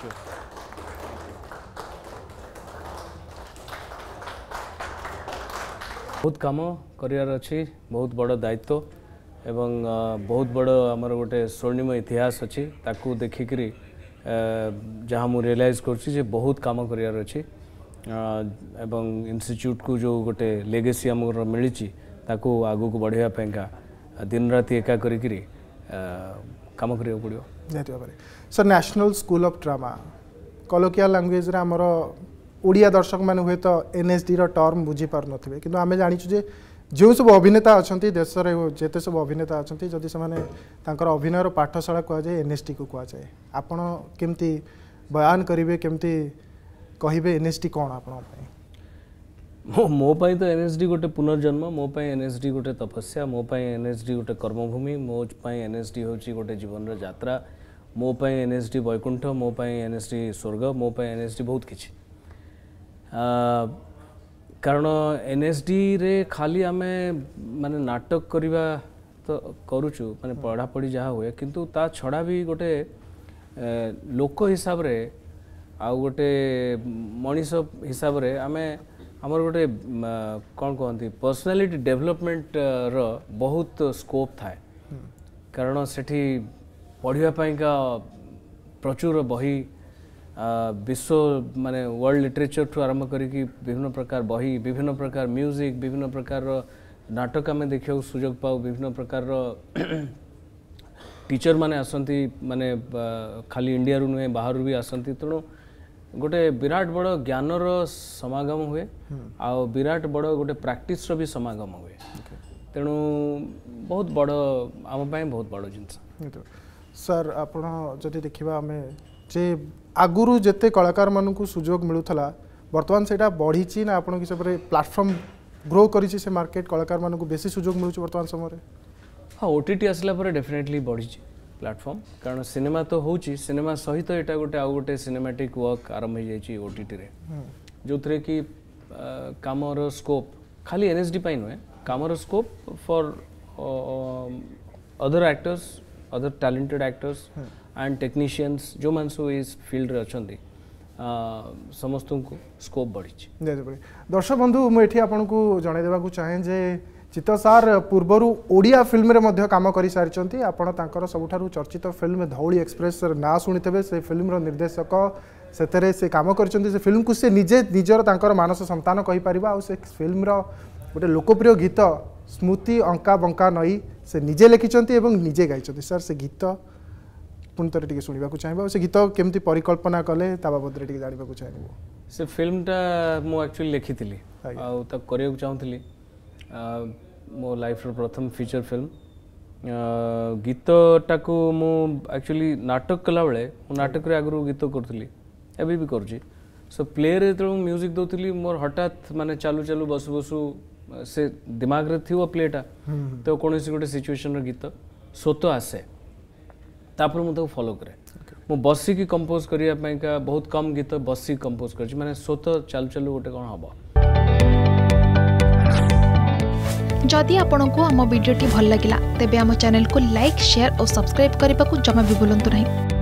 খুব কাম ক্যারিয়ার আছে খুব বড় দায়িত্ব এবং খুব বড় আমার গটে স্বর্ণময় ইতিহাস আছে তাকু দেখি গরি যাহা মু রিয়লাইজ করছি যে খুব কাম ক্যারিয়ার আছে এবং ইনস্টিটিউট কো যে গটে লেগাসি আমোর মিলিছি তাকু আগু কো বড়াইয়া পেংকা দিনরাতি একা করি গরি কাম করি পড়ি ନିହାତି ଭାବରେ sir national school of drama colloquial ଲାଙ୍ଗୁଏଜ୍ରେ ଆମର ଓଡ଼ିଆ ଦର୍ଶକମାନେ ହୁଏତ ଏନ୍ଏସ୍ଡିର ଟର୍ମ ବୁଝିପାରୁନଥିବେ କିନ୍ତୁ ଆମେ ଜାଣିଛୁ ଯେ ଯେଉଁ ସବୁ ଅଭିନେତା ଅଛନ୍ତି ଦେଶରେ ଯେତେ ସବୁ ଅଭିନେତା ଅଛନ୍ତି ଯଦି ସେମାନେ ତାଙ୍କର ଅଭିନୟର ପାଠଶାଳା କୁହାଯାଏ ଏନ୍ଏସ୍ଟିକୁ କୁହାଯାଏ ଆପଣ କେମିତି ବୟାନ କରିବେ କେମିତି କହିବେ ଏନ୍ଏସ୍ଟି କ'ଣ ଆପଣଙ୍କ ପାଇଁ ମୋ ମୋ ପାଇଁ ତ ଏନ୍ଏସ୍ଡି ଗୋଟେ ପୁନର୍ଜନ୍ମ ମୋ ପାଇଁ ଏନ୍ଏସ୍ଡି ଗୋଟେ ତପସ୍ୟା ମୋ ପାଇଁ ଏନ୍ଏସ୍ଡି ଗୋଟେ କର୍ମଭୂମି ମୋ ପାଇଁ ଏନ୍ଏସ୍ଡି ହେଉଛି ଗୋଟେ ଜୀବନର ଯାତ୍ରା ମୋ ପାଇଁ ଏନ୍ ଏସ୍ ଡି ବୈକୁଣ୍ଠ ମୋ ପାଇଁ ଏନ୍ ଏସ୍ ଡି ସ୍ୱର୍ଗ ମୋ ପାଇଁ ଏନ୍ ଏସ୍ ଡି ବହୁତ କିଛି କାରଣ ଏନ୍ ଏସ୍ ଡିରେ ଖାଲି ଆମେ ମାନେ ନାଟକ କରିବା ତ କରୁଛୁ ମାନେ ପଢ଼ାପଢ଼ି ଯାହା ହୁଏ କିନ୍ତୁ ତା ଛଡ଼ା ବି ଗୋଟେ ଲୋକ ହିସାବରେ ଆଉ ଗୋଟେ ମଣିଷ ହିସାବରେ ଆମେ ଆମର ଗୋଟେ କ'ଣ କୁହନ୍ତି ପର୍ସନାଲିଟି ଡେଭଲପମେଣ୍ଟର ବହୁତ ସ୍କୋପ୍ ଥାଏ କାରଣ ସେଠି ପଢ଼ିବା ପାଇଁକା ପ୍ରଚୁର ବହି ବିଶ୍ୱ ମାନେ ୱାର୍ଲଡ଼ ଲିଟରେଚରଠୁ ଆରମ୍ଭ କରିକି ବିଭିନ୍ନ ପ୍ରକାର ବହି ବିଭିନ୍ନ ପ୍ରକାର ମ୍ୟୁଜିକ୍ ବିଭିନ୍ନ ପ୍ରକାରର ନାଟକ ଆମେ ଦେଖିବାକୁ ସୁଯୋଗ ପାଉ ବିଭିନ୍ନ ପ୍ରକାରର ଟିଚରମାନେ ଆସନ୍ତି ମାନେ ଖାଲି ଇଣ୍ଡିଆରୁ ନୁହେଁ ବାହାରୁ ବି ଆସନ୍ତି ତେଣୁ ଗୋଟେ ବିରାଟ ବଡ଼ ଜ୍ଞାନର ସମାଗମ ହୁଏ ଆଉ ବିରାଟ ବଡ଼ ଗୋଟେ ପ୍ରାକ୍ଟିସ୍ର ବି ସମାଗମ ହୁଏ ତେଣୁ ବହୁତ ବଡ଼ ଆମ ପାଇଁ ବହୁତ ବଡ଼ ଜିନିଷ ସାର୍ ଆପଣ ଯଦି ଦେଖିବା ଆମେ ଯେ ଆଗରୁ ଯେତେ କଳାକାରମାନଙ୍କୁ ସୁଯୋଗ ମିଳୁଥିଲା ବର୍ତ୍ତମାନ ସେଇଟା ବଢ଼ିଛି ନା ଆପଣଙ୍କ ହିସାବରେ ପ୍ଲାଟଫର୍ମ ଗ୍ରୋ କରିଛି ସେ ମାର୍କେଟ କଳାକାରମାନଙ୍କୁ ବେଶୀ ସୁଯୋଗ ମିଳୁଛି ବର୍ତ୍ତମାନ ସମୟରେ ହଁ ଓ ଟି ଟି ଆସିଲା ପରେ ଡେଫିନେଟଲି ବଢ଼ିଛି ପ୍ଲାଟଫର୍ମ କାରଣ ସିନେମା ତ ହେଉଛି ସିନେମା ସହିତ ଏଇଟା ଗୋଟେ ଆଉ ଗୋଟେ ସିନେମାଟିକ୍ ୱାର୍କ ଆରମ୍ଭ ହେଇଯାଇଛି ଓ ଟି ଟିରେ ଯେଉଁଥିରେ କି କାମର ସ୍କୋପ୍ ଖାଲି ଏନ୍ ଏସ୍ ଡି ପାଇଁ ନୁହେଁ କାମର scope for other actors other talented actors and technicians ଯେଉଁମାନେ ସବୁ ଏଇ ଫିଲ୍ଡରେ ଅଛନ୍ତି ସମସ୍ତଙ୍କୁ ସ୍କୋପ୍ ବଢ଼ିଛି ଦର୍ଶକ ବନ୍ଧୁ ମୁଁ ଏଠି ଆପଣଙ୍କୁ ଜଣାଇ ଦେବାକୁ ଚାହେଁ ଯେ ଚିତ୍ତ ସାର୍ ପୂର୍ବରୁ ଓଡ଼ିଆ ଫିଲ୍ମରେ ମଧ୍ୟ କାମ କରିସାରିଛନ୍ତି ଆପଣ ତାଙ୍କର ସବୁଠାରୁ ଚର୍ଚ୍ଚିତ ଫିଲ୍ମ ଧଉଳି ଏକ୍ସପ୍ରେସ୍ର ନାଁ ଶୁଣିଥିବେ ସେ ଫିଲ୍ମର ନିର୍ଦ୍ଦେଶକ ସେଥିରେ ସେ କାମ କରିଛନ୍ତି ସେ ଫିଲ୍ମକୁ ସେ ନିଜେ ନିଜର ତାଙ୍କର ମାନସ ସନ୍ତାନ କହିପାରିବା ଆଉ ସେ ଫିଲ୍ମର ଗୋଟେ ଲୋକପ୍ରିୟ ଗୀତ ସ୍ମୃତି ଅଙ୍କା ବଙ୍କା ନଈ ସେ ନିଜେ ଲେଖିଛନ୍ତି ଏବଂ ନିଜେ ଗାଇଛନ୍ତି ସାର୍ ସେ ଗୀତ ପୁଣି ଥରେ ଟିକେ ଶୁଣିବାକୁ ଚାହିଁବ ଆଉ ସେ ଗୀତ କେମିତି ପରିକଳ୍ପନା କଲେ ତା ବାବଦରେ ଟିକେ ଜାଣିବାକୁ ଚାହିଁବୁ ସେ ଫିଲ୍ମଟା ମୁଁ ଆକ୍ଚୁଆଲି ଲେଖିଥିଲି ଆଉ ତାକୁ କରିବାକୁ ଚାହୁଁଥିଲି ମୋ ଲାଇଫ୍ର ପ୍ରଥମ ଫିଚର୍ ଫିଲ୍ମ ଗୀତଟାକୁ ମୁଁ ଆକ୍ଚୁଆଲି ନାଟକ କଲାବେଳେ ମୁଁ ନାଟକରେ ଆଗରୁ ଗୀତ କରୁଥିଲି ଏବେ ବି କରୁଛି ସୋ ପ୍ଲେରେ ଯେତେବେଳେ ମୁଁ ମ୍ୟୁଜିକ୍ ଦେଉଥିଲି ମୋର ହଠାତ୍ ମାନେ ଚାଲୁ ଚାଲୁ ବସୁ ବସୁ ସେ ଦିମାଗରେ ଥିବ ପ୍ଲେଟା ତ କୌଣସି ଗୋଟେ ସିଚୁଏସନ୍ର ଗୀତ ସ୍ୱତ ଆସେ ତାପରେ ମୁଁ ତାକୁ ଫଲୋ କରେ ମୁଁ ବସିକି କମ୍ପୋଜ୍ କରିବା ପାଇଁକା ବହୁତ କମ୍ ଗୀତ ବସିକି କମ୍ପୋଜ୍ କରିଛି ମାନେ ସ୍ୱତ ଚାଲୁ ଚାଲୁ ଗୋଟେ କ'ଣ ହେବ ଯଦି ଆପଣଙ୍କୁ ଆମ ଭିଡ଼ିଓଟି ଭଲ ଲାଗିଲା ତେବେ ଆମ ଚ୍ୟାନେଲକୁ ଲାଇକ୍ ସେୟାର ଓ ସବସ୍କ୍ରାଇବ୍ କରିବାକୁ ଜମା ବି ଭୁଲନ୍ତୁ ନାହିଁ